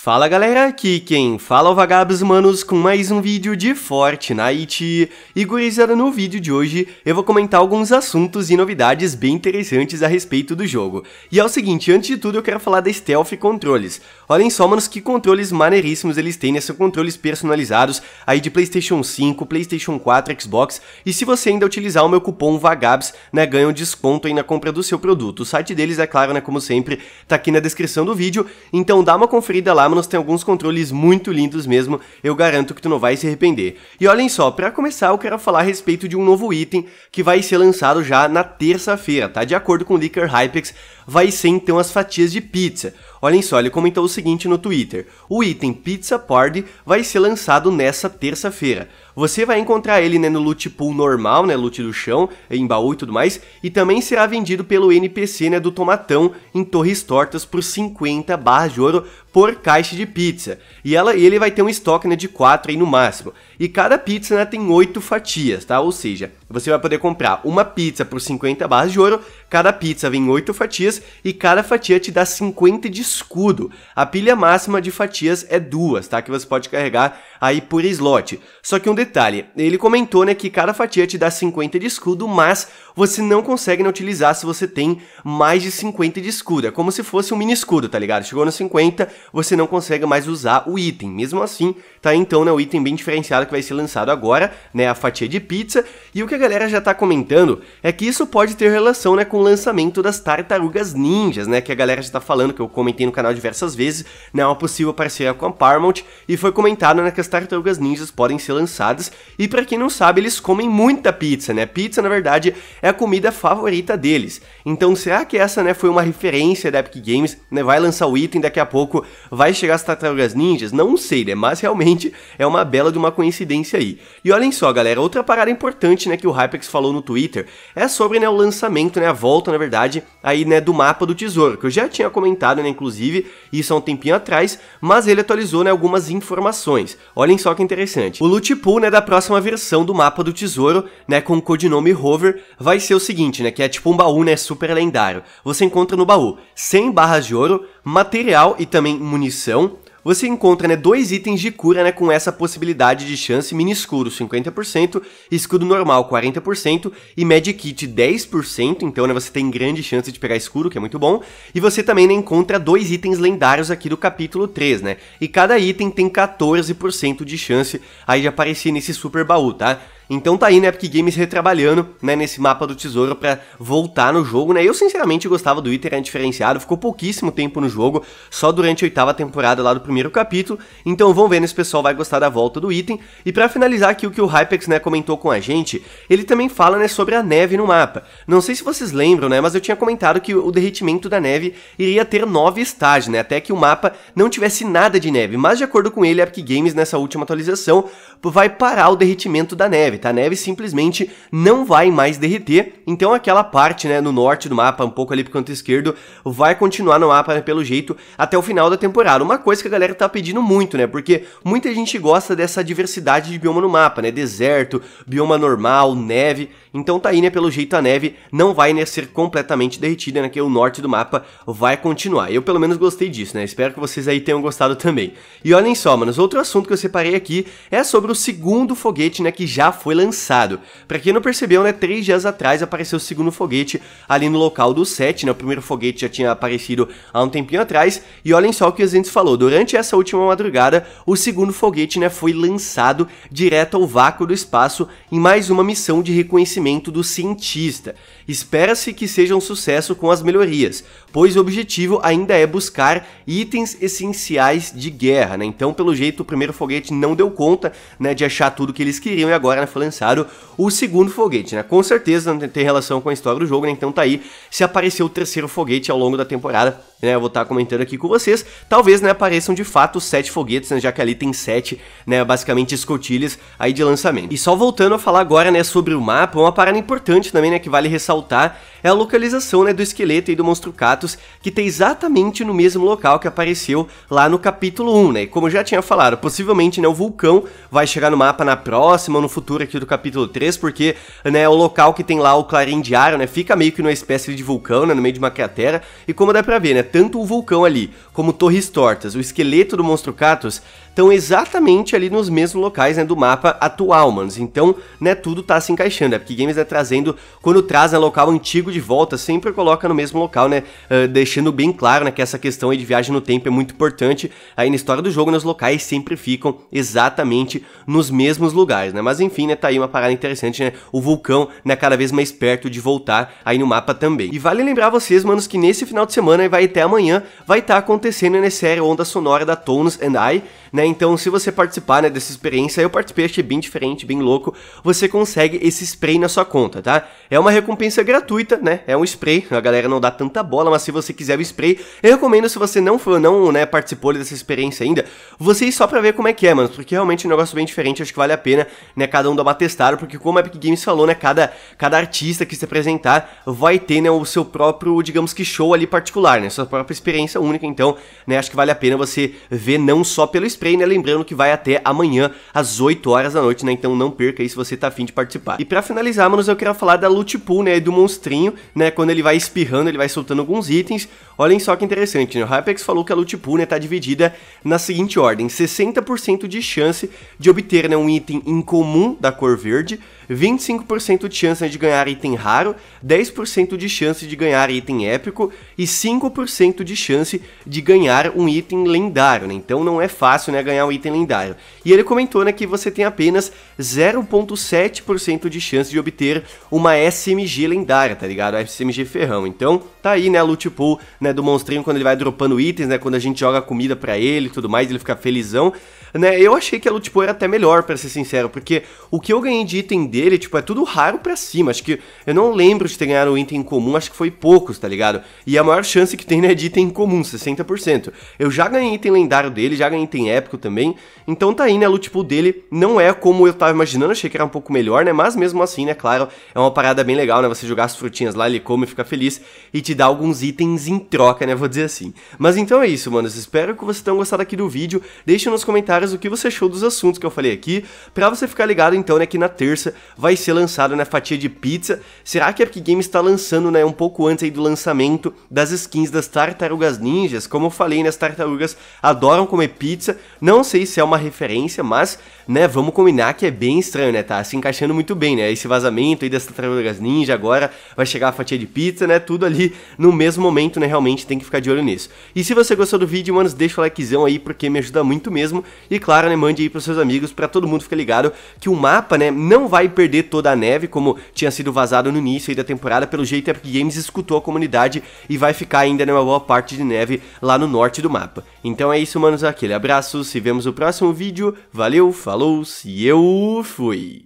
Fala galera, aqui quem fala é o Vagabos Manos com mais um vídeo de Fortnite e gurizada no vídeo de hoje eu vou comentar alguns assuntos e novidades bem interessantes a respeito do jogo. E é o seguinte, antes de tudo eu quero falar da Stealth Controles. Olhem só manos que controles maneiríssimos eles têm, né? São controles personalizados aí de Playstation 5, Playstation 4, Xbox e se você ainda utilizar o meu cupom Vagabos, né, ganha um desconto aí na compra do seu produto. O site deles, é claro, né, como sempre, tá aqui na descrição do vídeo, então dá uma conferida lá Amonos tem alguns controles muito lindos mesmo, eu garanto que tu não vai se arrepender. E olhem só, para começar eu quero falar a respeito de um novo item que vai ser lançado já na terça-feira, tá? De acordo com o Leaker Hypex, vai ser então as fatias de pizza. Olhem só, ele comentou o seguinte no Twitter: o item Pizza Party vai ser lançado nessa terça-feira. Você vai encontrar ele né, no loot pool normal, né, loot do chão, em baú e tudo mais, e também será vendido pelo NPC né, do Tomatão em Torres Tortas por 50 barras de ouro por caixa de pizza. E ela, ele vai ter um estoque né, de 4 aí no máximo. E cada pizza né, tem 8 fatias, tá? Ou seja, você vai poder comprar uma pizza por 50 barras de ouro, cada pizza vem 8 fatias e cada fatia te dá 50 de escudo. A pilha máxima de fatias é duas, tá? Que você pode carregar aí por slot. Só que um detalhe, ele comentou, né, que cada fatia te dá 50 de escudo, mas você não consegue não né, utilizar se você tem mais de 50 de escudo. É como se fosse um mini escudo, tá ligado? Chegou no 50, você não consegue mais usar o item. Mesmo assim, tá então né, o item bem diferenciado que vai ser lançado agora, né, a fatia de pizza. E o que a galera já tá comentando é que isso pode ter relação, né, com o lançamento das tartarugas ninjas, né, que a galera já tá falando, que eu comentei no canal diversas vezes, né, uma possível parceria com a Paramount, e foi comentado, né, que as tartarugas ninjas podem ser lançadas, e para quem não sabe, eles comem muita pizza, né, pizza, na verdade, é é a comida favorita deles. Então será que essa né, foi uma referência da Epic Games? Né, vai lançar o item, daqui a pouco vai chegar as tartarugas ninjas? Não sei, né? Mas realmente é uma bela de uma coincidência aí. E olhem só, galera, outra parada importante né, que o Hypex falou no Twitter é sobre né, o lançamento, né, a volta, na verdade, aí né, do mapa do tesouro, que eu já tinha comentado, né, inclusive, isso há um tempinho atrás, mas ele atualizou né, algumas informações. Olhem só que interessante. O loot pool né, da próxima versão do mapa do tesouro, né, com o codinome Hover, vai vai ser o seguinte, né? Que é tipo um baú, né? Super lendário. Você encontra no baú 100 barras de ouro, material e também munição. Você encontra, né, dois itens de cura, né, com essa possibilidade de chance mini escudo 50%, escudo normal 40% e medkit kit 10%, então, né, você tem grande chance de pegar escudo, que é muito bom. E você também né, encontra dois itens lendários aqui do capítulo 3, né? E cada item tem 14% de chance aí de aparecer nesse super baú, tá? Então tá aí, né, Epic Games retrabalhando, né, nesse mapa do tesouro para voltar no jogo, né? Eu sinceramente gostava do Iter, era diferenciado, ficou pouquíssimo tempo no jogo, só durante a oitava temporada lá do primeiro capítulo. Então vamos ver né, se o pessoal vai gostar da volta do item. E para finalizar aqui o que o Hypex, né, comentou com a gente, ele também fala, né, sobre a neve no mapa. Não sei se vocês lembram, né, mas eu tinha comentado que o derretimento da neve iria ter nove estágios, né, até que o mapa não tivesse nada de neve. Mas de acordo com ele, a Epic Games nessa última atualização vai parar o derretimento da neve. Tá? a neve simplesmente não vai mais derreter, então aquela parte né, no norte do mapa, um pouco ali pro canto esquerdo, vai continuar no mapa né, pelo jeito até o final da temporada. Uma coisa que a galera tá pedindo muito, né? Porque muita gente gosta dessa diversidade de bioma no mapa, né? Deserto, bioma normal, neve. Então tá aí, né, pelo jeito a neve não vai né, ser completamente derretida, né, que é o norte do mapa vai continuar. Eu pelo menos gostei disso, né, espero que vocês aí tenham gostado também. E olhem só, manos, outro assunto que eu separei aqui é sobre o segundo foguete, né, que já foi lançado. Pra quem não percebeu, né, três dias atrás apareceu o segundo foguete ali no local do set, né, o primeiro foguete já tinha aparecido há um tempinho atrás, e olhem só o que a gente falou, durante essa última madrugada, o segundo foguete, né, foi lançado direto ao vácuo do espaço em mais uma missão de reconhecimento conhecimento do cientista. Espera-se que seja um sucesso com as melhorias, pois o objetivo ainda é buscar itens essenciais de guerra, né? Então, pelo jeito, o primeiro foguete não deu conta, né, de achar tudo que eles queriam e agora né, foi lançado o segundo foguete, né? Com certeza não tem relação com a história do jogo, né? Então tá aí se apareceu o terceiro foguete ao longo da temporada né, eu vou estar tá comentando aqui com vocês, talvez, né, apareçam de fato sete foguetes, né, já que ali tem sete, né, basicamente escotilhas aí de lançamento. E só voltando a falar agora, né, sobre o mapa, uma parada importante também, né, que vale ressaltar é a localização, né, do esqueleto e do monstro Catus, que tem exatamente no mesmo local que apareceu lá no capítulo 1, né, e como eu já tinha falado, possivelmente, né, o vulcão vai chegar no mapa na próxima ou no futuro aqui do capítulo 3, porque, né, é o local que tem lá o clarim diário, né, fica meio que numa espécie de vulcão, né, no meio de uma cratera, e como dá pra ver, né, tanto o vulcão ali, como torres tortas, o esqueleto do monstro Catus, estão exatamente ali nos mesmos locais né, do mapa atual, manos. Então, né, tudo tá se encaixando. é porque Games é né, trazendo, quando traz né, local antigo de volta, sempre coloca no mesmo local, né? Uh, deixando bem claro né, que essa questão de viagem no tempo é muito importante. Aí na história do jogo, nos os locais sempre ficam exatamente nos mesmos lugares, né? Mas enfim, né, tá aí uma parada interessante, né? O vulcão, né, cada vez mais perto de voltar aí no mapa também. E vale lembrar vocês, manos, que nesse final de semana vai ter até amanhã, vai estar tá acontecendo nesse série Onda Sonora da Tones and I, né? Então, se você participar né, dessa experiência, eu participei, achei bem diferente, bem louco, você consegue esse spray na sua conta, tá? É uma recompensa gratuita, né? É um spray, a galera não dá tanta bola, mas se você quiser o spray, eu recomendo se você não for, não, né, participou dessa experiência ainda, você ir só pra ver como é que é, mano, porque realmente é um negócio bem diferente, acho que vale a pena, né, cada um dar uma testada, porque como a Epic Games falou, né, cada, cada artista que se apresentar vai ter, né, o seu próprio, digamos que show ali particular, né? Sua própria experiência única, então, né, acho que vale a pena você ver não só pelo spray, né, lembrando que vai até amanhã às 8 horas da noite, né, então não perca aí se você tá afim de participar. E para finalizar, manos, eu quero falar da Loot Pool, né, do monstrinho, né, quando ele vai espirrando, ele vai soltando alguns itens, Olhem só que interessante, né? O Hypex falou que a loot pool está né, dividida na seguinte ordem: 60% de chance de obter né, um item incomum da cor verde, 25% de chance né, de ganhar item raro, 10% de chance de ganhar item épico e 5% de chance de ganhar um item lendário, né? Então não é fácil né, ganhar um item lendário. E ele comentou né, que você tem apenas 0,7% de chance de obter uma SMG lendária, tá ligado? A SMG ferrão. Então tá aí né, a loot pool, né? né, do monstrinho quando ele vai dropando itens, né, quando a gente joga comida para ele e tudo mais, ele fica felizão né? Eu achei que ela, tipo, era até melhor, para ser sincero, porque o que eu ganhei de item dele, tipo, é tudo raro para cima. Acho que eu não lembro de ter ganhado um item comum, acho que foi poucos, tá ligado? E a maior chance que tem, né, é de item comum, 60%. Eu já ganhei item lendário dele, já ganhei item épico também. Então tá aí, né, o tipo dele não é como eu tava imaginando, achei que era um pouco melhor, né? Mas mesmo assim, né, claro, é uma parada bem legal, né? Você jogar as frutinhas lá, ele come, fica feliz e te dá alguns itens em troca, né? Vou dizer assim. Mas então é isso, manos. Espero que vocês tenham gostado aqui do vídeo. Deixe nos comentários comentários o que você achou dos assuntos que eu falei aqui, para você ficar ligado então, né, que na terça vai ser lançado, né, fatia de pizza. Será que a Epic Games está lançando, né, um pouco antes aí do lançamento das skins das tartarugas ninjas? Como eu falei, né, as tartarugas adoram comer pizza. Não sei se é uma referência, mas, né, vamos combinar que é bem estranho, né, tá se encaixando muito bem, né, esse vazamento aí das tartarugas ninja, agora vai chegar a fatia de pizza, né, tudo ali no mesmo momento, né, realmente tem que ficar de olho nisso. E se você gostou do vídeo, mano deixa o likezão aí, porque me ajuda muito mesmo. E claro, né, mande aí pros seus amigos para todo mundo ficar ligado que o mapa, né, não vai perder toda a neve como tinha sido vazado no início da temporada. Pelo jeito, a Epic Games escutou a comunidade e vai ficar ainda numa né, uma boa parte de neve lá no norte do mapa. Então é isso, manos. Aquele abraço, se vemos no próximo vídeo. Valeu, falou, se eu fui!